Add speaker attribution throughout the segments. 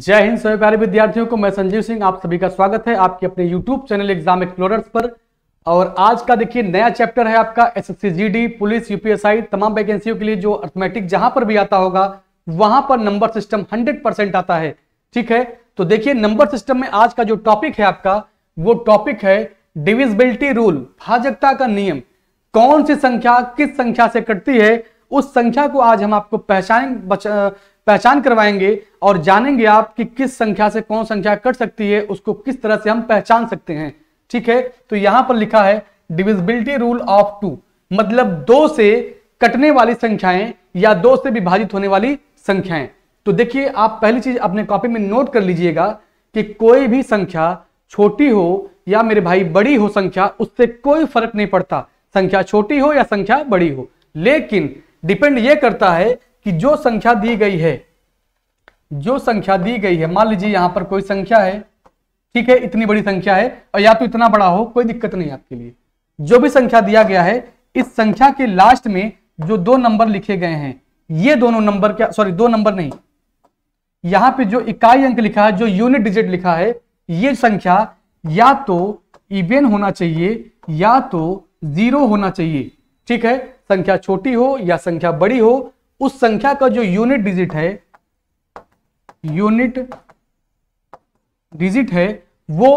Speaker 1: जय हिंद सभी प्यारे विद्यार्थियों को मैं संजीव सिंह आप सभी का स्वागत है आपके अपने YouTube चैनल एग्जाम एक्सप्लोरर्स पर और आज का देखिए नया चैप्टर है आपका एस एस पुलिस यूपीएसआई तमाम वैकेंसियों के लिए जो अर्थमेटिक जहां पर भी आता होगा वहां पर नंबर सिस्टम 100 आता है ठीक है तो देखिए नंबर सिस्टम में आज का जो टॉपिक है आपका वो टॉपिक है डिविजिबिलिटी रूल भाजकता का नियम कौन सी संख्या किस संख्या से कटती है उस संख्या को आज हम आपको पहचान पहचान करवाएंगे और जानेंगे आप कि किस संख्या से कौन संख्या कट सकती है उसको किस तरह से हम पहचान सकते हैं ठीक है तो यहां पर लिखा है डिविजिबिलिटी रूल ऑफ टू मतलब दो से कटने वाली संख्याएं या दो से विभाजित होने वाली संख्याएं तो देखिए आप पहली चीज अपने कॉपी में नोट कर लीजिएगा कि कोई भी संख्या छोटी हो या मेरे भाई बड़ी हो संख्या उससे कोई फर्क नहीं पड़ता संख्या छोटी हो या संख्या बड़ी हो लेकिन डिपेंड यह करता है कि जो संख्या दी गई है जो संख्या दी गई है मान लीजिए यहां पर कोई संख्या है ठीक है इतनी बड़ी संख्या है और या तो इतना बड़ा हो कोई दिक्कत नहीं आपके लिए जो भी संख्या दिया गया है इस संख्या के लास्ट में जो दो नंबर लिखे गए हैं ये दोनों नंबर क्या सॉरी दो नंबर नहीं यहां पे जो इकाई अंक लिखा है जो यूनिट डिजिट लिखा है ये संख्या या तो इवेन होना चाहिए या तो जीरो होना चाहिए ठीक है संख्या छोटी हो या संख्या बड़ी हो उस संख्या का जो यूनिट डिजिट है यूनिट डिजिट है वो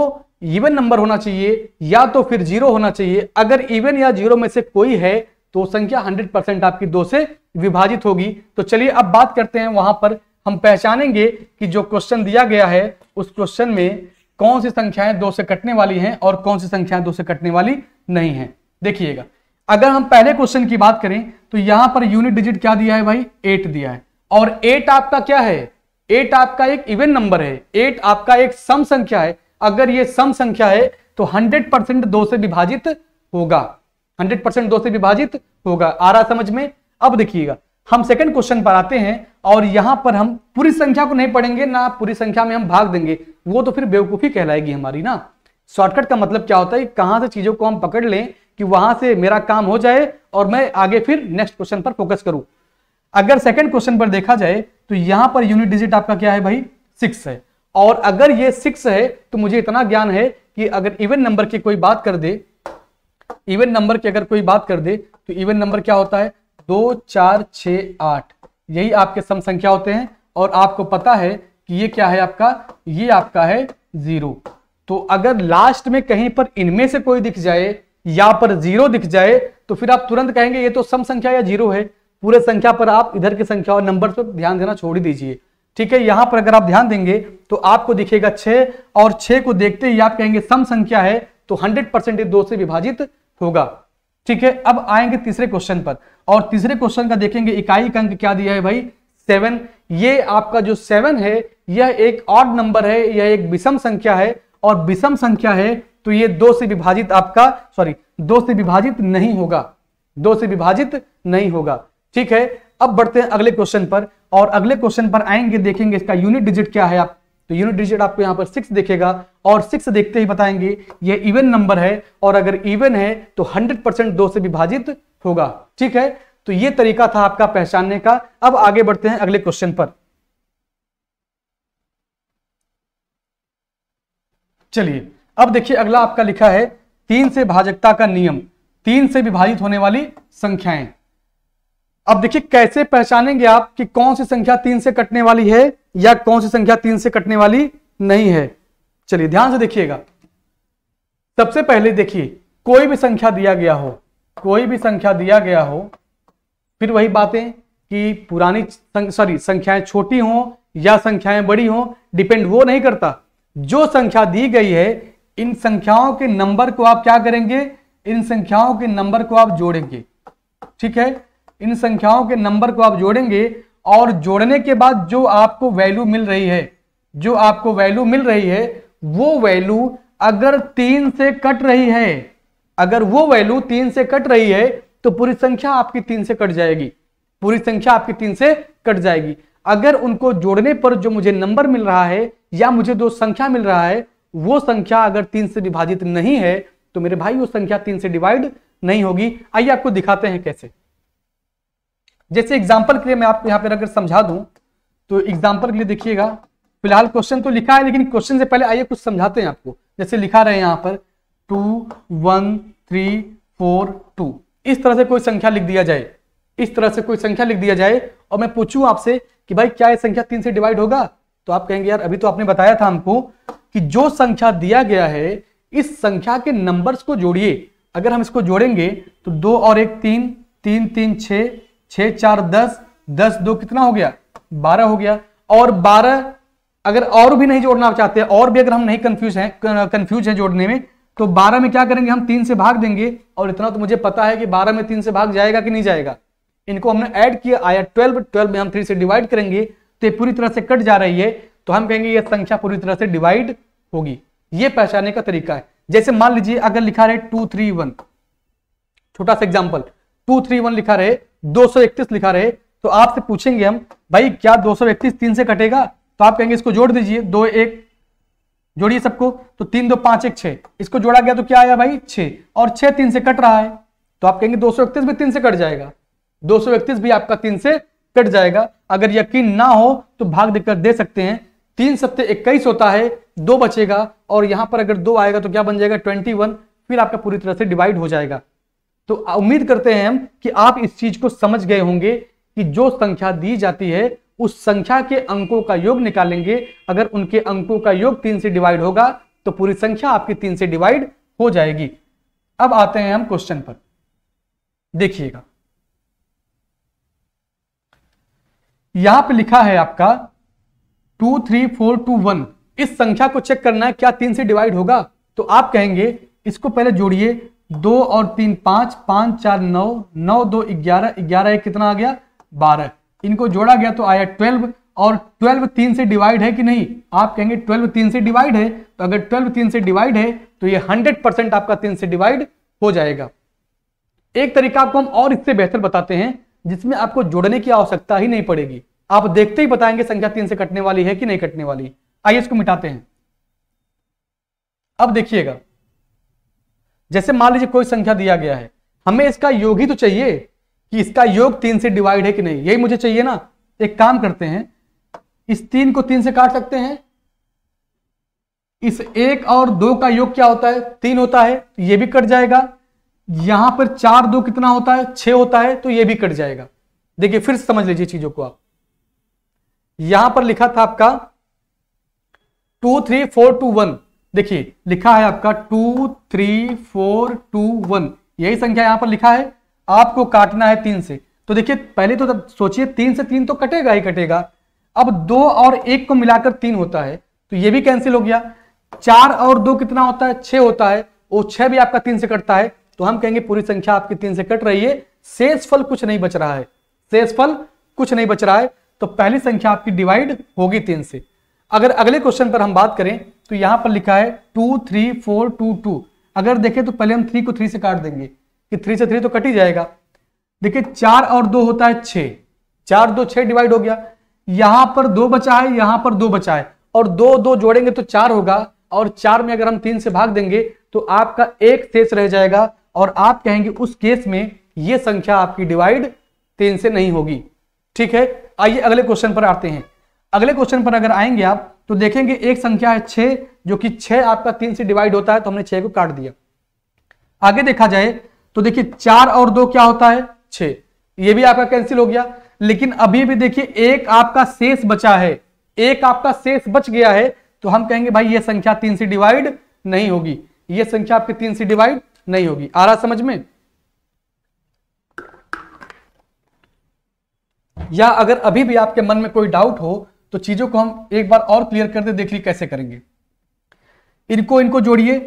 Speaker 1: इवन नंबर होना चाहिए या तो फिर जीरो होना चाहिए अगर इवन या जीरो में से कोई है तो संख्या 100 परसेंट आपकी दो से विभाजित होगी तो चलिए अब बात करते हैं वहां पर हम पहचानेंगे कि जो क्वेश्चन दिया गया है उस क्वेश्चन में कौन सी संख्याएं दो से कटने वाली हैं और कौन सी संख्याएं दो से कटने वाली नहीं है देखिएगा अगर हम पहले क्वेश्चन की बात करें तो यहां पर यूनिट डिजिट क्या दिया है भाई एट दिया है और एट आपका क्या है एट आपका एक इवन नंबर है एट आपका एक सम संख्या है अगर ये सम संख्या है तो हंड्रेड परसेंट दो से विभाजित होगा हंड्रेड परसेंट दो से विभाजित होगा आ रहा समझ में अब देखिएगा हम सेकंड क्वेश्चन पर आते हैं और यहां पर हम पूरी संख्या को नहीं पढ़ेंगे ना पूरी संख्या में हम भाग देंगे वो तो फिर बेवकूफी कहलाएगी हमारी ना शॉर्टकट का मतलब क्या होता है कहां से चीजों को हम पकड़ लें कि वहां से मेरा काम हो जाए और मैं आगे फिर नेक्स्ट क्वेश्चन पर फोकस करूं अगर सेकंड क्वेश्चन पर देखा जाए तो यहां पर यूनिट डिजिट आपका क्या है भाई सिक्स है और अगर ये सिक्स है तो मुझे इतना ज्ञान है कि अगर इवन नंबर की कोई बात कर दे इवन नंबर की अगर कोई बात कर दे तो इवन नंबर क्या होता है दो चार छ आठ यही आपके सम संख्या होते हैं और आपको पता है कि ये क्या है आपका ये आपका है जीरो तो अगर लास्ट में कहीं पर इनमें से कोई दिख जाए यहां पर जीरो दिख जाए तो फिर आप तुरंत कहेंगे ये तो सम संख्या या जीरो है पूरे संख्या पर आप इधर की संख्या और नंबर पर ध्यान देना छोड़ दीजिए ठीक है यहां पर अगर आप ध्यान देंगे तो आपको दिखेगा छे और छे को देखते ही आप कहेंगे सम संख्या है तो हंड्रेड परसेंट दो से विभाजित होगा ठीक है अब आएंगे तीसरे क्वेश्चन पर और तीसरे क्वेश्चन का देखेंगे इकाई का अंक क्या दिया है भाई सेवन ये आपका जो सेवन है यह एक ऑड नंबर है यह एक विषम संख्या है और विषम संख्या है तो ये दो से विभाजित आपका सॉरी दो से विभाजित नहीं होगा दो से विभाजित नहीं होगा ठीक है अब बढ़ते हैं अगले क्वेश्चन पर और अगले क्वेश्चन पर आएंगे देखेंगे इसका यूनिट डिजिट क्या है आप तो यूनिट डिजिट आपको यहां पर सिक्स देखेगा और सिक्स देखते ही बताएंगे ये इवन नंबर है और अगर इवन है तो हंड्रेड परसेंट दो से विभाजित होगा ठीक है तो ये तरीका था आपका पहचानने का अब आगे बढ़ते हैं अगले क्वेश्चन पर चलिए अब देखिए अगला आपका लिखा है तीन से भाजकता का नियम तीन से विभाजित होने वाली संख्याएं अब देखिए कैसे पहचानेंगे आप कि कौन सी संख्या तीन से कटने वाली है या कौन सी संख्या तीन से कटने वाली नहीं है चलिए ध्यान से देखिएगा सबसे पहले देखिए कोई भी संख्या दिया गया हो कोई भी संख्या दिया गया हो फिर वही बातें कि पुरानी सॉरी संख्याएं छोटी हो या संख्याएं बड़ी हो डिपेंड वो नहीं करता जो संख्या दी गई है इन संख्याओं के नंबर को आप क्या करेंगे इन संख्याओं के नंबर को आप जोड़ेंगे ठीक है इन संख्याओं के नंबर को आप जोड़ेंगे और जोड़ने के बाद जो आपको वैल्यू मिल रही है जो आपको वैल्यू मिल रही है वो वैल्यू अगर तीन से कट रही है अगर वो वैल्यू तीन से कट रही है तो पूरी संख्या आपकी तीन से कट जाएगी पूरी संख्या आपकी तीन से कट जाएगी अगर उनको जोड़ने पर जो मुझे नंबर मिल रहा है या मुझे दो संख्या मिल रहा है वो संख्या अगर तीन से विभाजित नहीं है तो मेरे भाई वो संख्या तीन से डिवाइड नहीं होगी आइए आपको दिखाते हैं कैसे जैसे एग्जाम्पल के लिए मैं आपको यहां पर अगर समझा दूं तो एग्जाम्पल के लिए देखिएगा फिलहाल क्वेश्चन तो लिखा है लेकिन क्वेश्चन से पहले आइए कुछ समझाते हैं आपको जैसे लिखा रहे यहां पर two one three four two इस तरह से कोई संख्या लिख दिया जाए इस तरह से कोई संख्या लिख दिया जाए और मैं पूछूं आपसे कि भाई क्या ये संख्या तीन से डिवाइड होगा तो आप कहेंगे यार अभी तो आपने बताया था हमको कि जो संख्या दिया गया है इस संख्या के नंबर्स को जोड़िए अगर हम इसको जोड़ेंगे तो दो और एक तीन तीन तीन छ छ चार दस दस दो कितना हो गया बारह हो गया और बारह अगर और भी नहीं जोड़ना आप चाहते और भी अगर हम नहीं कंफ्यूज हैं कंफ्यूज हैं जोड़ने में तो बारह में क्या करेंगे हम तीन से भाग देंगे और इतना तो मुझे पता है कि बारह में तीन से भाग जाएगा कि नहीं जाएगा इनको हमने ऐड किया आया ट्वेल्व ट्वेल्व में हम थ्री से डिवाइड करेंगे से पूरी तरह से कट जा रही है तो हम कहेंगे ये संख्या पूरी तरह से डिवाइड होगी ये पहचानने का तरीका है जैसे मान लीजिए अगर लिखा रहे टू थ्री वन छोटा सा एग्जाम्पल टू थ्री वन लिखा रहे दो सौ इकतीस लिखा रहे तो आपसे पूछेंगे हम भाई क्या दो सौ इकतीस तीन से कटेगा तो आप कहेंगे इसको जोड़ दीजिए दो एक जोड़िए सबको तो तीन दो पांच एक छह इसको जोड़ा गया तो क्या आया भाई छह और छह तीन से कट रहा है तो आप कहेंगे दो सौ इकतीस भी तीन से कट जाएगा दो सौ इकतीस भी आपका तीन से कट जाएगा अगर यकीन ना हो तो भाग देकर दे सकते हैं तीन सप्ते इक्कीस होता है दो बचेगा और यहां पर अगर दो आएगा तो क्या बन जाएगा ट्वेंटी वन फिर आपका पूरी तरह से डिवाइड हो जाएगा तो उम्मीद करते हैं हम कि आप इस चीज को समझ गए होंगे कि जो संख्या दी जाती है उस संख्या के अंकों का योग निकालेंगे अगर उनके अंकों का योग तीन से डिवाइड होगा तो पूरी संख्या आपकी तीन से डिवाइड हो जाएगी अब आते हैं हम क्वेश्चन पर देखिएगा यहां पे लिखा है आपका two three four two one इस संख्या को चेक करना है क्या तीन से डिवाइड होगा तो आप कहेंगे इसको पहले जोड़िए दो और तीन पांच पांच चार नौ नौ दो ग्यारह ग्यारह एक कितना आ गया बारह इनको जोड़ा गया तो आया ट्वेल्व और ट्वेल्व तीन से डिवाइड है कि नहीं आप कहेंगे ट्वेल्व तीन से डिवाइड है तो अगर ट्वेल्व तीन से डिवाइड है तो ये हंड्रेड परसेंट आपका तीन से डिवाइड हो जाएगा एक तरीका आपको हम और इससे बेहतर बताते हैं जिसमें आपको जोड़ने की आवश्यकता ही नहीं पड़ेगी आप देखते ही बताएंगे संख्या तीन से कटने वाली है कि नहीं कटने वाली आइए इसको मिटाते हैं अब देखिएगा जैसे मान लीजिए कोई संख्या दिया गया है हमें इसका योग ही तो चाहिए कि इसका योग तीन से डिवाइड है कि नहीं यही मुझे चाहिए ना एक काम करते हैं इस तीन को तीन से काट सकते हैं इस एक और दो का योग क्या होता है तीन होता है तो भी कट जाएगा यहां पर चार दो कितना होता है छह होता है तो यह भी कट जाएगा देखिए फिर समझ लीजिए चीजों को आप यहां पर लिखा था आपका two three four two one देखिए लिखा है आपका two three four two one यही संख्या यहां पर लिखा है आपको काटना है तीन से तो देखिए पहले तो सोचिए तीन से तीन तो कटेगा ही कटेगा अब दो और एक को मिलाकर तीन होता है तो यह भी कैंसिल हो गया चार और दो कितना होता है छह होता है वो छह भी आपका तीन से कटता है तो हम कहेंगे पूरी संख्या आपकी तीन से कट रही है शेष फल कुछ नहीं बच रहा है शेष फल कुछ नहीं बच रहा है तो पहली संख्या आपकी डिवाइड होगी तीन से अगर अगले क्वेश्चन पर हम बात करें तो यहां पर लिखा है two three four two two अगर देखें तो पहले हम थ्री को थ्री से काट देंगे कि थ्री से थ्री तो कट ही जाएगा देखिए चार और दो होता है छ चार दो छह डिवाइड हो गया यहां पर दो बचा है यहां पर दो बचा है और दो दो जोड़ेंगे तो चार होगा और चार में अगर हम तीन से भाग देंगे तो आपका एक शेष रह जाएगा और आप कहेंगे उस केस में यह संख्या आपकी डिवाइड तीन से नहीं होगी ठीक है आइए अगले क्वेश्चन पर आते हैं अगले क्वेश्चन पर अगर आएंगे आप तो देखेंगे एक संख्या है छह जो कि छह आपका तीन से डिवाइड होता है तो हमने छह को काट दिया आगे देखा जाए तो देखिए चार और दो क्या होता है छे ये भी आपका कैंसिल हो गया लेकिन अभी भी देखिए एक आपका शेष बचा है एक आपका शेष बच गया है तो हम कहेंगे भाई ये संख्या तीन से डिवाइड नहीं होगी ये संख्या आपकी तीन से डिवाइड नहीं होगी आ रहा समझ में या अगर अभी भी आपके मन में कोई डाउट हो तो चीजों को हम एक बार और क्लियर कर दे देख ली कैसे करेंगे इनको इनको जोड़िए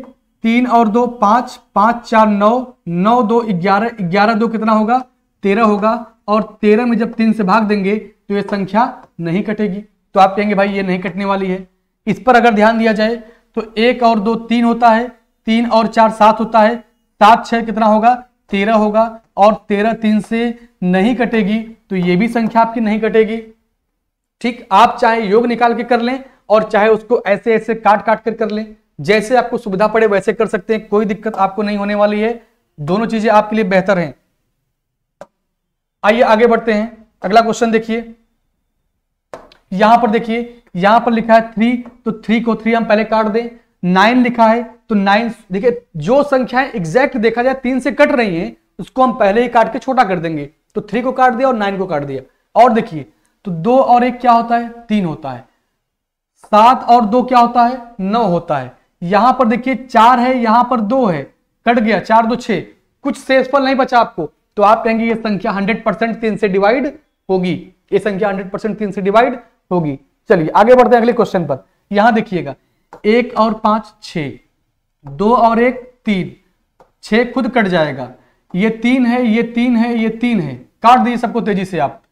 Speaker 1: तीन और दो पांच पांच चार नौ नौ दो ग्यारह ग्यारह दो कितना होगा तेरह होगा और तेरह में जब तीन से भाग देंगे तो ये संख्या नहीं कटेगी तो आप कहेंगे भाई ये नहीं कटने वाली है इस पर अगर ध्यान दिया जाए तो एक और दो तीन होता है तीन और चार सात होता है सात छह कितना होगा तेरह होगा और तेरह तीन से नहीं कटेगी तो ये भी संख्या आपकी नहीं कटेगी ठीक आप चाहे योग निकाल के कर लें और चाहे उसको ऐसे ऐसे काट काट कर कर लें जैसे आपको सुविधा पड़े वैसे कर सकते हैं कोई दिक्कत आपको नहीं होने वाली है दोनों चीजें आपके लिए बेहतर हैं आइए आगे बढ़ते हैं अगला क्वेश्चन देखिए यहां पर देखिए यहां पर लिखा है थ्री तो थ्री को थ्री हम पहले काट दें नाइन लिखा है तो नाइन देखिए जो संख्याएं एग्जैक्ट देखा जाए तीन से कट रही हैं उसको हम पहले ही काट के छोटा कर देंगे तो थ्री को काट दिया और नाइन को काट दिया और देखिए तो दो और एक क्या होता है तीन होता है सात और दो क्या होता है नौ होता है यहां पर देखिए चार है यहां पर दो है कट गया चार दो छ कुछ शेषफल नहीं बचा आपको तो आप कहेंगे ये संख्या हंड्रेड परसेंट तीन से डिवाइड होगी ये संख्या हंड्रेड परसेंट तीन से डिवाइड होगी चलिए आगे बढ़ते हैं अगले क्वेश्चन पर यहां देखिएगा एक और पांच छ दो और एक तीन छ खुद कट जाएगा ये तीन है ये तीन है ये तीन है काट दिए सबको तेजी से आप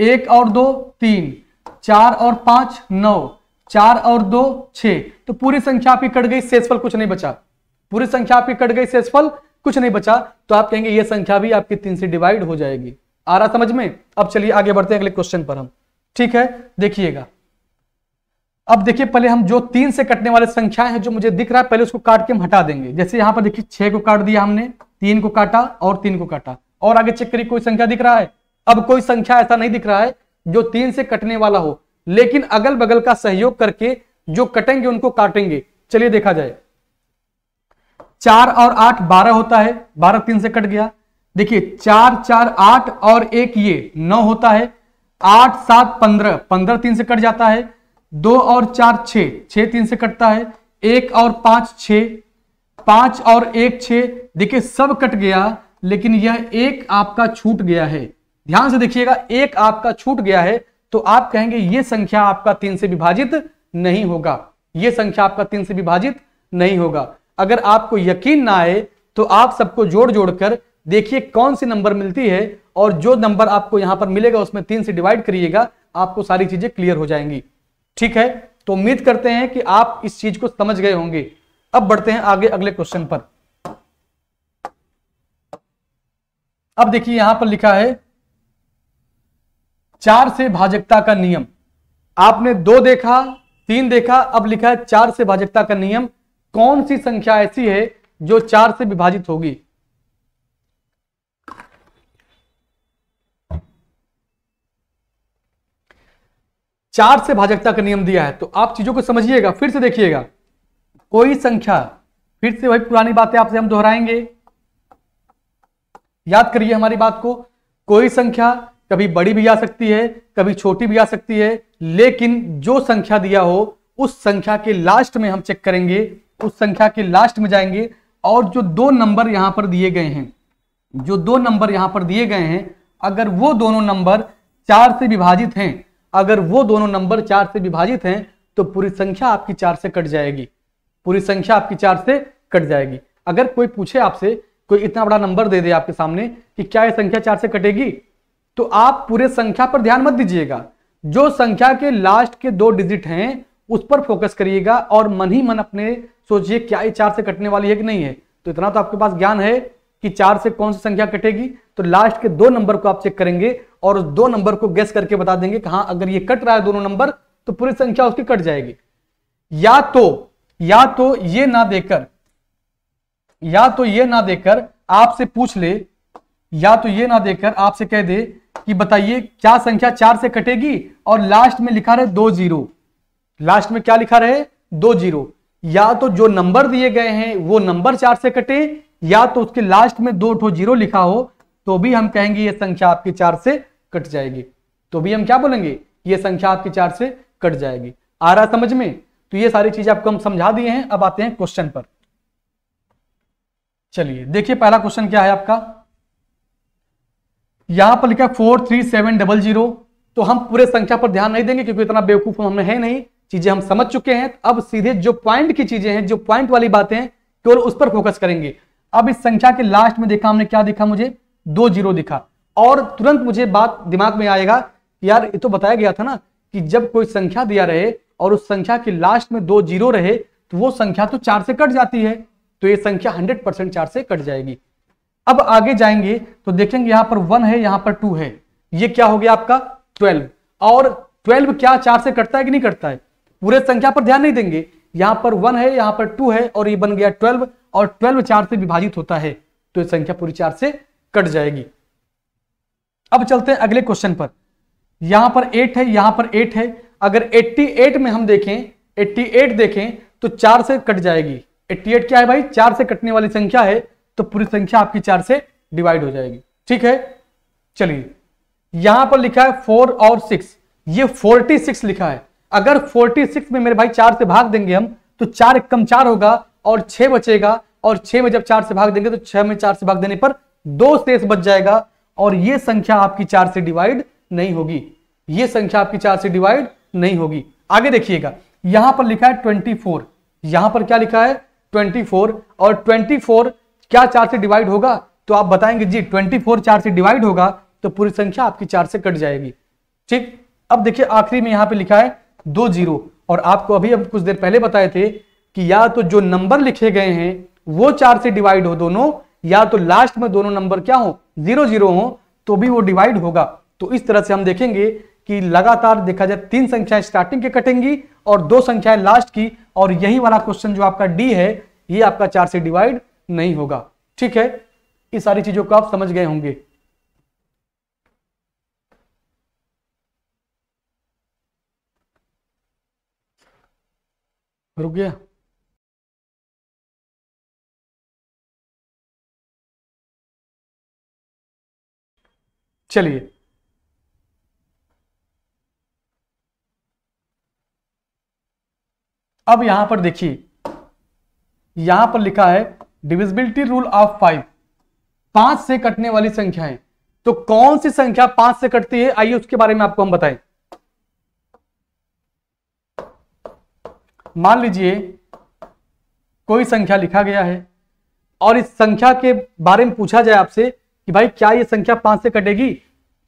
Speaker 1: एक और दो तीन चार और पांच नौ चार और दो छ तो पूरी संख्या आपकी कट गई शेषफल कुछ नहीं बचा पूरी संख्या आपकी कट गई शेषफल कुछ नहीं बचा तो आप कहेंगे ये संख्या भी आपकी तीन से डिवाइड हो जाएगी आ रहा समझ में अब चलिए आगे बढ़ते हैं अगले क्वेश्चन पर हम ठीक है देखिएगा अब देखिए पहले हम जो तीन से कटने वाले संख्या है जो मुझे दिख रहा है पहले उसको काट के हम हटा देंगे जैसे यहां पर देखिए छह को काट दिया हमने तीन को काटा और तीन को काटा और आगे चेक करिए कोई संख्या दिख रहा है अब कोई संख्या ऐसा नहीं दिख रहा है जो तीन से कटने वाला हो लेकिन अगल बगल का सहयोग करके जो कटेंगे उनको काटेंगे चलिए देखा जाए चार और आठ बारह होता है बारह तीन से कट गया देखिए चार चार आठ और एक ये नौ होता है आठ सात पंद्रह पंद्रह तीन से कट जाता है दो और चार छ छ तीन से कटता है एक और पांच छ पांच और एक छ देखिए सब कट गया लेकिन यह एक आपका छूट गया है ध्यान से देखिएगा एक आपका छूट गया है तो आप कहेंगे यह संख्या आपका तीन से विभाजित नहीं होगा यह संख्या आपका तीन से विभाजित नहीं होगा अगर आपको यकीन ना आए तो आप सबको जोड़ जोड़कर देखिए कौन सी नंबर मिलती है और जो नंबर आपको यहां पर मिलेगा उसमें तीन से डिवाइड करिएगा आपको सारी चीजें क्लियर हो जाएंगी ठीक है तो उम्मीद करते हैं कि आप इस चीज को समझ गए होंगे अब बढ़ते हैं आगे अगले क्वेश्चन पर अब देखिए यहां पर लिखा है चार से भाजकता का नियम आपने दो देखा तीन देखा अब लिखा है चार से भाजकता का नियम कौन सी संख्या ऐसी है जो चार से विभाजित होगी चार से भाजकता का नियम दिया है तो आप चीजों को समझिएगा फिर से देखिएगा कोई संख्या फिर से वही पुरानी बातें आपसे हम दोहराएंगे याद करिए हमारी बात को कोई संख्या कभी बड़ी भी आ सकती है कभी छोटी भी आ सकती है लेकिन जो संख्या दिया हो उस संख्या के लास्ट में हम चेक करेंगे उस संख्या के लास्ट में जाएंगे और जो दो नंबर यहां पर दिए गए हैं जो दो नंबर यहां पर दिए गए हैं अगर वो दोनों नंबर चार से विभाजित हैं अगर वो दोनों नंबर चार से विभाजित हैं तो पूरी संख्या आपकी चार से कट जाएगी पूरी संख्या आपकी चार से कट जाएगी अगर कोई पूछे आपसे कोई इतना बड़ा नंबर दे दे आपके सामने कि क्या ये संख्या चार से कटेगी तो आप पूरे संख्या पर ध्यान मत दीजिएगा जो संख्या के लास्ट के दो डिजिट हैं उस पर फोकस करिएगा और मन ही मन अपने सोचिए क्या ये चार से कटने वाली है कि नहीं है तो इतना तो आपके पास ज्ञान है कि चार से कौन सी संख्या कटेगी तो लास्ट के दो नंबर को आप चेक करेंगे और दो नंबर को गेस करके बता देंगे हाँ अगर ये कट रहा है दोनों नंबर तो पूरी संख्या उसकी कट जाएगी या तो या तो ये ना देकर या तो ये ना देकर आपसे पूछ ले या तो ये ना देकर आपसे कह दे कि बताइए क्या संख्या चार से कटेगी और लास्ट में लिखा रहे दो जीरो लास्ट में क्या लिखा रहे दो जीरो या तो जो नंबर दिए गए हैं वो नंबर चार से कटे या तो उसके लास्ट में दो ठो जीरो लिखा हो तो भी हम कहेंगे ये संख्या आपकी चार से कट जाएगी तो भी हम क्या बोलेंगे ये संख्या आपकी चार से कट जाएगी आ रहा समझ में तो ये सारी चीजें आपको हम समझा दिए हैं अब आते हैं क्वेश्चन पर चलिए देखिए पहला क्वेश्चन क्या है आपका यहां पर लिखा four three seven double zero तो हम पूरे संख्या पर ध्यान नहीं देंगे क्योंकि इतना बेवकूफ हम है नहीं चीजें हम समझ चुके हैं अब सीधे जो पॉइंट की चीजें हैं जो पॉइंट वाली बातें हैं केवल उस पर फोकस करेंगे अब इस संख्या के लास्ट में देखा हमने क्या देखा मुझे दो जीरो दिखा और तुरंत मुझे बात दिमाग में आएगा यार ये तो बताया गया था ना कि जब कोई संख्या दिया रहे और उस संख्या की लास्ट में दो जीरो रहे तो वो संख्या तो चार से कट जाती है तो ये संख्या हंड्रेड परसेंट चार से कट जाएगी अब आगे जाएंगे तो देखेंगे यहां पर वन है यहां पर टू है ये क्या हो गया आपका ट्वेल्व और ट्वेल्व क्या चार से कटता है कि नहीं कटता है पूरे संख्या पर ध्यान नहीं देंगे यहां पर वन है यहां पर टू है और ये बन गया ट्वेल्व और ट्वेल्व चार से विभाजित होता है तो ये संख्या पूरी चार से कट जाएगी अब चलते हैं अगले क्वेश्चन पर यहां पर एट है यहां पर एट है अगर 88 में हम देखें 88 देखें तो चार से कट जाएगी 88 क्या है भाई चार से कटने वाली संख्या है तो पूरी संख्या आपकी चार से डिवाइड हो जाएगी ठीक है चलिए यहां पर लिखा है फोर और सिक्स ये 46 लिखा है अगर 46 में मेरे भाई चार से भाग देंगे हम तो चार एक कम चार होगा और छह बचेगा और छह में जब चार से भाग देंगे तो छह में चार से भाग देने पर दो शेष बच जाएगा और ये संख्या आपकी चार से डिवाइड नहीं होगी ये संख्या आपकी चार से डिवाइड नहीं होगी आगे देखिएगा यहां पर लिखा है ट्वेंटी फोर यहां पर क्या लिखा है ट्वेंटी फोर और ट्वेंटी फोर क्या चार से डिवाइड होगा तो आप बताएंगे जी ट्वेंटी फोर चार से डिवाइड होगा तो पूरी संख्या आपकी चार से कट जाएगी ठीक अब देखिए आखिरी में यहां पर लिखा है दो जीरो और आपको अभी हम कुछ देर पहले बताए थे कि या तो जो नंबर लिखे गए हैं वो चार से डिवाइड हो दोनों या तो लास्ट में दोनों नंबर क्या हो जीरो जीरो हो तो भी वो डिवाइड होगा तो इस तरह से हम देखेंगे कि लगातार देखा जाए तीन संख्याएं स्टार्टिंग के कटेंगी और दो संख्याएं लास्ट की और यही वाला क्वेश्चन जो आपका डी है ये आपका चार से डिवाइड नहीं होगा ठीक है ये सारी चीजों को आप समझ गए होंगे रुक गया चलिए अब यहां पर देखिए यहां पर लिखा है डिविजिबिलिटी रूल ऑफ फाइव पांच से कटने वाली संख्याएं तो कौन सी संख्या पांच से कटती है आइए उसके बारे में आपको हम बताएं मान लीजिए कोई संख्या लिखा गया है और इस संख्या के बारे में पूछा जाए आपसे कि भाई क्या ये संख्या पांच से कटेगी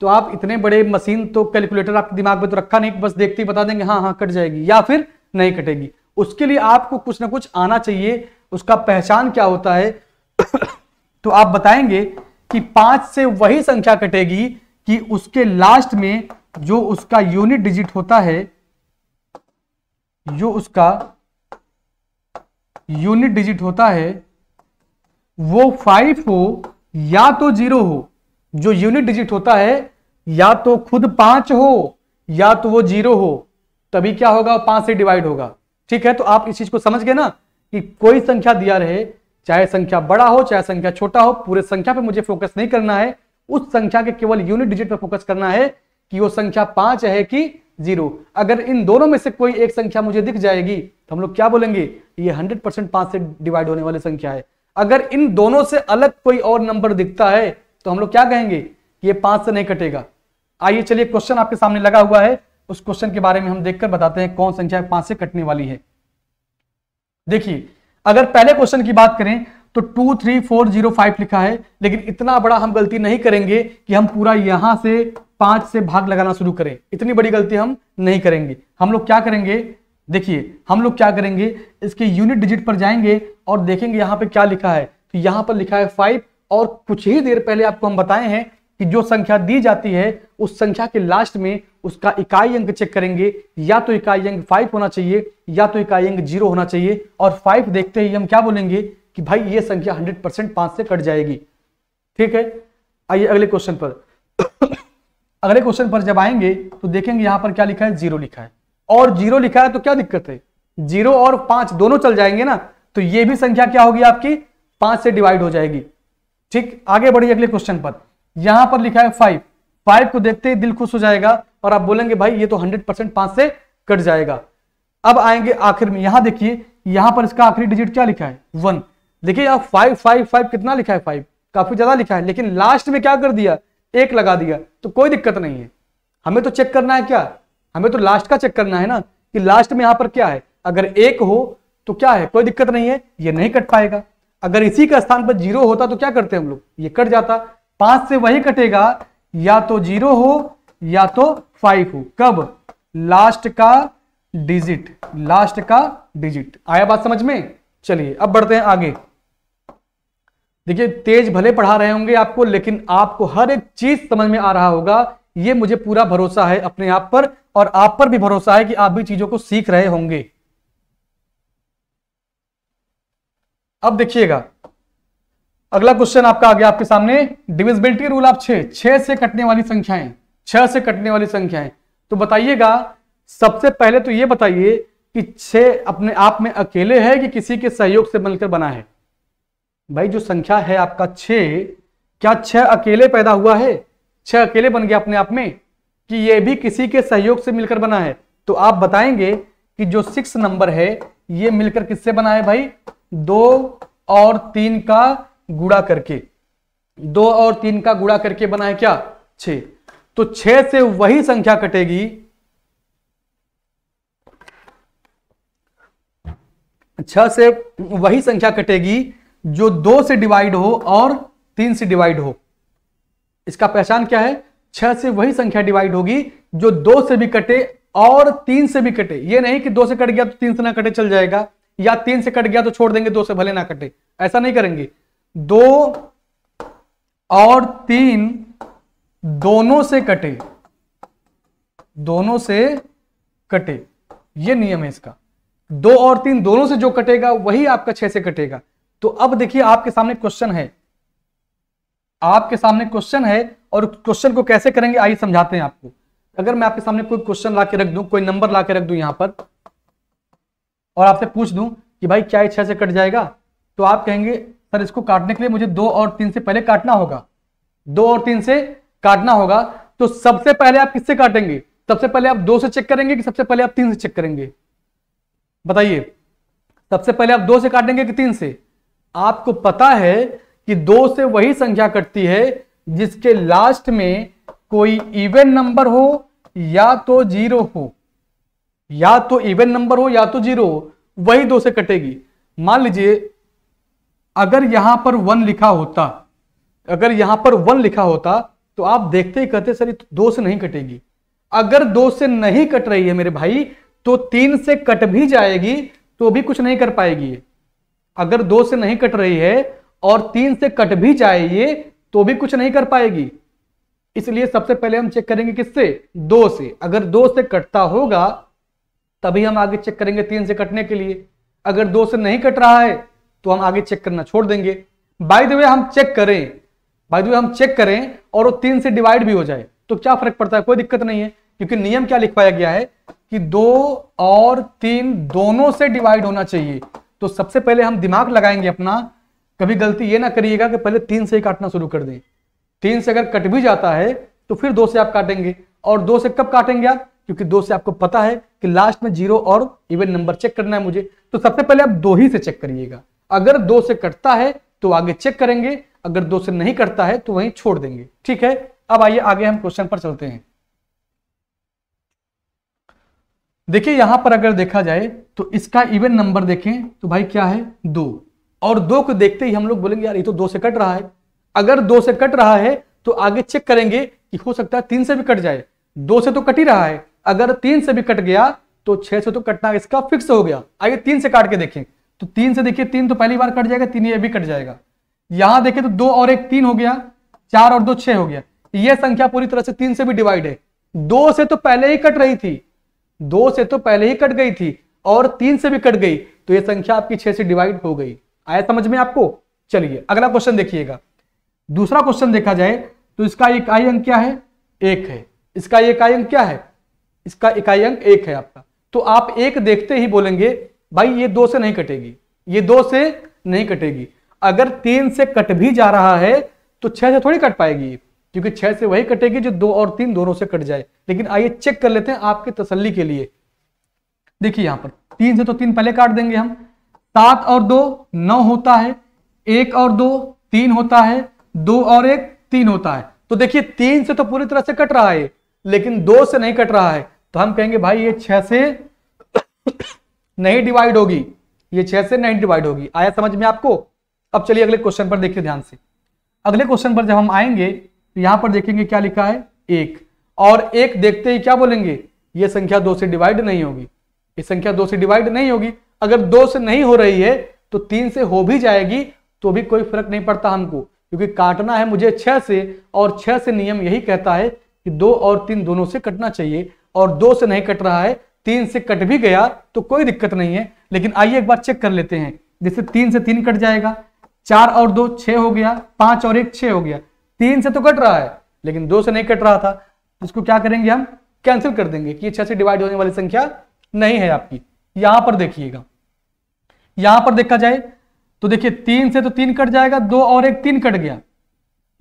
Speaker 1: तो आप इतने बड़े मशीन तो कैलकुलेटर आपके दिमाग में तो रखा नहीं बस देखते ही बता देंगे हाँ हाँ कट जाएगी या फिर नहीं कटेगी उसके लिए आपको कुछ ना कुछ आना चाहिए उसका पहचान क्या होता है तो आप बताएंगे कि पांच से वही संख्या कटेगी कि उसके लास्ट में जो उसका यूनिट डिजिट होता है जो उसका यूनिट डिजिट होता है वो फाइव हो या तो जीरो हो जो यूनिट डिजिट होता है या तो खुद पांच हो या तो वो जीरो हो तभी क्या होगा पांच से डिवाइड होगा ठीक है तो आप इस चीज को समझ गए ना कि कोई संख्या दिया रहे चाहे संख्या बड़ा हो चाहे संख्या छोटा हो पूरे संख्या पे मुझे फोकस नहीं करना है उस संख्या के केवल यूनिट डिजिट पर फोकस करना है कि वो संख्या पांच है कि जीरो अगर इन दोनों में से कोई एक संख्या मुझे दिख जाएगी तो हम लोग क्या बोलेंगे ये हंड्रेड परसेंट पांच से डिवाइड होने वाली संख्या है अगर इन दोनों से अलग कोई और नंबर दिखता है तो हम लोग क्या कहेंगे ये पांच से नहीं कटेगा आइए चलिए क्वेश्चन आपके सामने लगा हुआ है उस क्वेश्चन के बारे में हम देखकर बताते हैं कौन संख्या पांच से कटने वाली है देखिए अगर पहले क्वेश्चन की बात करें तो two three four zero five लिखा है लेकिन इतना बड़ा हम गलती नहीं करेंगे कि हम पूरा यहां से पांच से भाग लगाना शुरू करें इतनी बड़ी गलती हम नहीं करेंगे हम लोग क्या करेंगे देखिए हम लोग क्या करेंगे इसके यूनिट डिजिट पर जाएंगे और देखेंगे यहाँ पे क्या लिखा है तो यहाँ पर लिखा है फाइव और कुछ ही देर पहले आपको हम बताए हैं कि जो संख्या दी जाती है उस संख्या के लास्ट में उसका इकाई अंक चेक करेंगे या तो इकाई अंक फाइव होना चाहिए या तो इकाई अंक जीरो होना चाहिए और फाइव देखते ही हम क्या बोलेंगे कि भाई ये संख्या हंड्रेड परसेंट पांच से कट जाएगी ठीक है आइए अगले क्वेश्चन पर अगले क्वेश्चन पर जब आएंगे तो देखेंगे यहां पर क्या लिखा है जीरो लिखा है और जीरो लिखा है तो क्या दिक्कत है जीरो और पांच दोनों चल जाएंगे ना तो ये भी संख्या क्या होगी आपकी पांच से डिवाइड हो जाएगी ठीक आगे बढ़िए अगले क्वेश्चन पर यहां पर लिखा है फाइव फाइव को देखते ही दिल खुश हो जाएगा और आप बोलेंगे भाई ये तो हंड्रेड परसेंट पांच से कट जाएगा अब आएंगे आखिर में यहां देखिए यहां पर इसका आखिरी डिजिट क्या लिखा है वन देखिए यहाँ फाइव फाइव फाइव कितना लिखा है फाइव काफी ज्यादा लिखा है लेकिन लास्ट में क्या कर दिया एक लगा दिया तो कोई दिक्कत नहीं है हमें तो चेक करना है क्या हमें तो लास्ट का चेक करना है ना कि लास्ट में यहां पर क्या है अगर एक हो तो क्या है कोई दिक्कत नहीं है ये नहीं कट पाएगा अगर इसी के स्थान पर जीरो होता तो क्या करते हम लोग ये कट जाता पांच से वही कटेगा या तो जीरो हो या तो फाइव हो कब लास्ट का डिजिट लास्ट का डिजिट आया बात समझ में चलिए अब बढ़ते हैं आगे देखिए तेज भले पढ़ा रहे होंगे आपको लेकिन आपको हर एक चीज समझ में आ रहा होगा ये मुझे पूरा भरोसा है अपने आप पर और आप पर भी भरोसा है कि आप भी चीजों को सीख रहे होंगे अब देखिएगा अगला क्वेश्चन आपका आ गया आपके सामने डिविजिबिलिटी रूल आप छे छह से कटने वाली संख्याएं छह से कटने वाली संख्याएं तो बताइएगा सबसे पहले तो यह बताइए कि छह अपने आप में अकेले है कि किसी के सहयोग से मिलकर बना है भाई जो संख्या है आपका छह क्या छह अकेले पैदा हुआ है छह अकेले बन गया अपने आप में कि ये भी किसी के सहयोग से मिलकर बना है तो आप बताएंगे कि जो सिक्स नंबर है ये मिलकर किससे बना है भाई दो और तीन का गुड़ा करके दो और तीन का गुड़ा करके बना है क्या छ तो छह से वही संख्या कटेगी छह से वही संख्या कटेगी जो दो से डिवाइड हो और तीन से डिवाइड हो इसका पहचान क्या है छह से वही संख्या डिवाइड होगी जो दो से भी कटे और तीन से भी कटे ये नहीं कि दो से कट गया तो तीन से ना कटे चल जाएगा या तीन से कट गया तो छोड़ देंगे दो से भले ना कटे ऐसा नहीं करेंगे दो और तीन दोनों से कटे दोनों से कटे ये नियम है इसका दो और तीन दोनों से जो कटेगा वही आपका छह से कटेगा तो अब देखिए आपके सामने क्वेश्चन है आपके सामने क्वेश्चन है और क्वेश्चन को कैसे करेंगे आइए समझाते हैं आपको अगर मैं आपके सामने कोई क्वेश्चन ला के रख दूं कोई नंबर ला के रख दूं यहां पर और आपसे पूछ दूं कि भाई क्या छह से कट जाएगा तो आप कहेंगे सर इसको काटने के लिए मुझे दो और तीन से पहले काटना होगा दो और तीन से काटना होगा तो सबसे पहले आप किससे काटेंगे सबसे पहले आप दो से चेक करेंगे कि सबसे पहले आप तीन से चेक करेंगे बताइए सबसे पहले आप दो से काटेंगे कि तीन से आपको पता है कि दो से वही संख्या कटती है जिसके लास्ट में कोई इवन नंबर हो या तो जीरो हो या तो इवन नंबर हो या तो जीरो वही दो से कटेगी मान लीजिए अगर यहां पर वन लिखा होता अगर यहां पर वन लिखा होता तो आप देखते ही कहते सर तो दो से नहीं कटेगी अगर दो से नहीं कट रही है मेरे भाई तो तीन से कट भी जाएगी तो भी कुछ नहीं कर पाएगी अगर दो से नहीं कट रही है और तीन से कट भी जाए ये तो भी कुछ नहीं कर पाएगी इसलिए सबसे पहले हम चेक करेंगे किससे दो से अगर दो से कटता होगा तभी हम आगे चेक करेंगे तीन से कटने के लिए अगर दो से नहीं कट रहा है तो हम आगे चेक करना छोड़ देंगे बाई दे हम चेक करें बाई दे हम चेक करें और वो तीन से डिवाइड भी हो जाए तो क्या फर्क पड़ता है कोई दिक्कत नहीं है क्योंकि नियम क्या लिखवाया गया है कि दो और तीन दोनों से डिवाइड होना चाहिए तो सबसे पहले हम दिमाग लगाएंगे अपना कभी गलती ये ना करिएगा कि पहले तीन से ही काटना शुरू कर दें तीन से अगर कट भी जाता है तो फिर दो से आप काटेंगे और दो से कब काटेंगे आप क्योंकि दो से आपको पता है कि लास्ट में जीरो और इवन नंबर चेक करना है मुझे तो सबसे पहले आप दो ही से चेक करिएगा अगर दो से कटता है तो आगे चेक करेंगे अगर दो से नहीं कटता है तो वही छोड़ देंगे ठीक है अब आइए आगे हम क्वेश्चन पर चलते हैं देखिए यहां पर अगर देखा जाए तो इसका इवन नंबर देखें तो भाई क्या है दो और दो को देखते ही हम लोग बोलेंगे यार ये तो दो से कट रहा है अगर दो से कट रहा है तो आगे चेक करेंगे कि हो सकता है तीन से भी कट जाए दो से तो कट ही रहा है अगर तीन से भी कट गया तो छह से तो कटना इसका फिक्स हो गया आगे तीन से काट के देखें तो तीन से देखिए तीन तो पहली बार कट जाएगा तीन ये भी कट जाएगा यहां देखे तो दो और एक तीन हो गया चार और दो छह हो गया यह संख्या पूरी तरह से तीन से भी डिवाइड है दो से तो पहले ही कट रही थी दो से तो पहले ही कट गई थी और तीन से भी कट गई तो यह संख्या आपकी छह से डिवाइड हो गई आया समझ में आपको चलिए अगला क्वेश्चन देखिएगा दूसरा क्वेश्चन देखा जाए तो इसका इकाई अंक क्या है एक है इसका इकाई अंक क्या है इसका इकाई अंक एक है आपका तो आप एक देखते ही बोलेंगे भाई ये दो से नहीं कटेगी ये दो से नहीं कटेगी अगर तीन से कट भी जा रहा है तो छह से थोड़ी कट पाएगी क्योंकि छह से वही कटेगी जो दो और तीन दोनों से कट जाए लेकिन आइए चेक कर लेते हैं आपके तसल्ली के लिए देखिए यहां पर तीन से तो तीन पहले काट देंगे हम सात और दो नौ होता है एक और दो तीन होता है दो और एक तीन होता है तो देखिए तीन से तो पूरी तरह से कट रहा है लेकिन दो से नहीं कट रहा है तो हम कहेंगे भाई ये छह से नहीं डिवाइड होगी ये छह से नहीं डिवाइड होगी आया समझ में आपको अब चलिए अगले क्वेश्चन पर देखिए ध्यान से अगले क्वेश्चन पर जब हम आएंगे तो यहां पर देखेंगे क्या लिखा है एक और एक देखते ही क्या बोलेंगे ये संख्या दो से डिवाइड नहीं होगी ये संख्या दो से डिवाइड नहीं होगी अगर दो से नहीं हो रही है तो तीन से हो भी जाएगी तो भी कोई फर्क नहीं पड़ता हमको क्योंकि काटना है मुझे छह से और छह से नियम यही कहता है कि दो और तीन दोनों से कटना चाहिए और दो से नहीं कट रहा है तीन से कट भी गया तो कोई दिक्कत नहीं है लेकिन आइए एक बार चेक कर लेते हैं जैसे तीन से तीन कट जाएगा चार और दो छ हो गया पांच और एक छः हो गया तीन से तो कट रहा है लेकिन दो से नहीं कट रहा था इसको क्या करेंगे हम कैंसिल कर देंगे कि छह से डिवाइड होने वाली संख्या नहीं है आपकी यहां पर देखिएगा यहां पर देखा जाए तो देखिए तीन से तो तीन कट जाएगा दो और एक तीन कट गया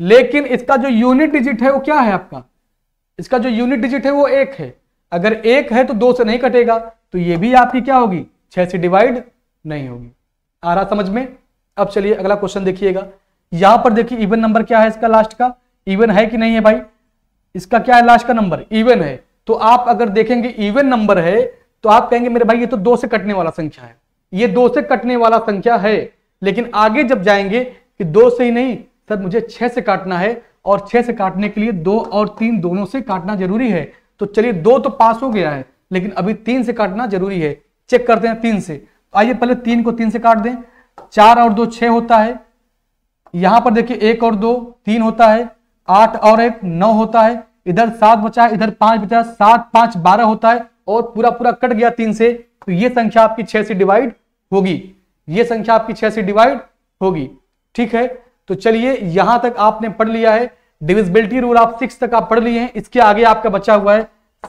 Speaker 1: लेकिन इसका जो यूनिट डिजिट है वो क्या है आपका इसका जो यूनिट डिजिट है वो एक है अगर एक है तो दो से नहीं कटेगा तो ये भी आपकी क्या होगी छह से डिवाइड नहीं होगी आ रहा समझ में अब चलिए अगला क्वेश्चन देखिएगा यहां पर देखिए इवन नंबर क्या है इसका लास्ट का इवन है कि नहीं है भाई इसका क्या है लास्ट का नंबर इवन है तो आप अगर देखेंगे इवन नंबर है तो आप कहेंगे मेरे भाई ये तो दो से कटने वाला संख्या है ये दो से कटने वाला संख्या है लेकिन आगे जब जाएंगे कि दो से ही नहीं सर मुझे छह से काटना है और छह से काटने के लिए दो और तीन दोनों से काटना जरूरी है तो चलिए दो तो पास हो गया है लेकिन अभी तीन से काटना जरूरी है चेक करते हैं तीन से तो आइए पहले तीन को तीन से काट दें चार और दो छह होता है यहां पर देखिए एक और दो तीन होता है आठ और एक नौ होता है इधर सात बचा इधर पांच बचा सात पांच बारह होता है और पूरा पूरा कट गया तीन से तो ये संख्या आपकी छह से डिवाइड होगी ये संख्या आपकी छह से डिवाइड होगी ठीक है तो चलिए यहां तक आपने पढ़ लिया है डिविजिबिलिटी रूल आप सिक्स तक आप पढ़ लिए हैं इसके आगे आपका बचा हुआ है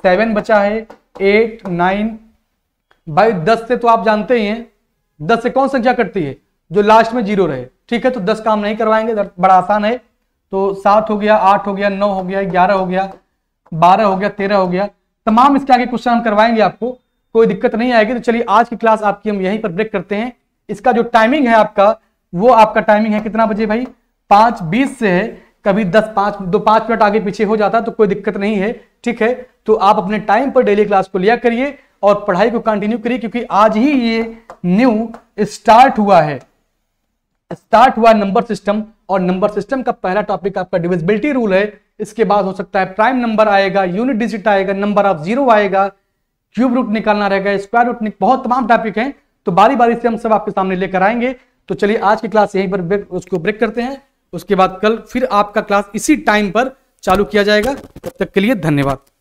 Speaker 1: सेवन बचा है एट नाइन बाई दस से तो आप जानते ही हैं दस से कौन संख्या कटती है जो लास्ट में जीरो रहे ठीक है तो दस काम नहीं करवाएंगे बड़ा आसान है तो सात हो गया आठ हो गया नौ हो गया ग्यारह हो गया बारह हो गया तेरह हो गया तमाम इसके आगे क्वेश्चन हम करवाएंगे आपको कोई दिक्कत नहीं आएगी तो चलिए आज की क्लास आपकी हम यहीं पर ब्रेक करते हैं इसका जो टाइमिंग है आपका वो आपका टाइमिंग है कितना बजे भाई पांच बीस से है कभी दस पांच दो पांच मिनट आगे पीछे हो जाता तो कोई दिक्कत नहीं है ठीक है तो आप अपने टाइम पर डेली क्लास को लिया करिए और पढ़ाई को कंटिन्यू करिए क्योंकि आज ही ये न्यू स्टार्ट हुआ है स्टार्ट हुआ नंबर सिस्टम और नंबर सिस्टम का पहला टॉपिक आपका डिविजिबिलिटी रूल है इसके बाद हो सकता है प्राइम नंबर आएगा यूनिट डिजिट आएगा नंबर ऑफ जीरो आएगा क्यूब रूट निकालना रहेगा स्क्वायर रूट बहुत तमाम टॉपिक हैं तो बारी बारी से हम सब आपके सामने लेकर आएंगे तो चलिए आज की क्लास यहीं पर ब्रेक, उसको ब्रेक करते हैं उसके बाद कल फिर आपका क्लास इसी टाइम पर चालू किया जाएगा तब तक के लिए धन्यवाद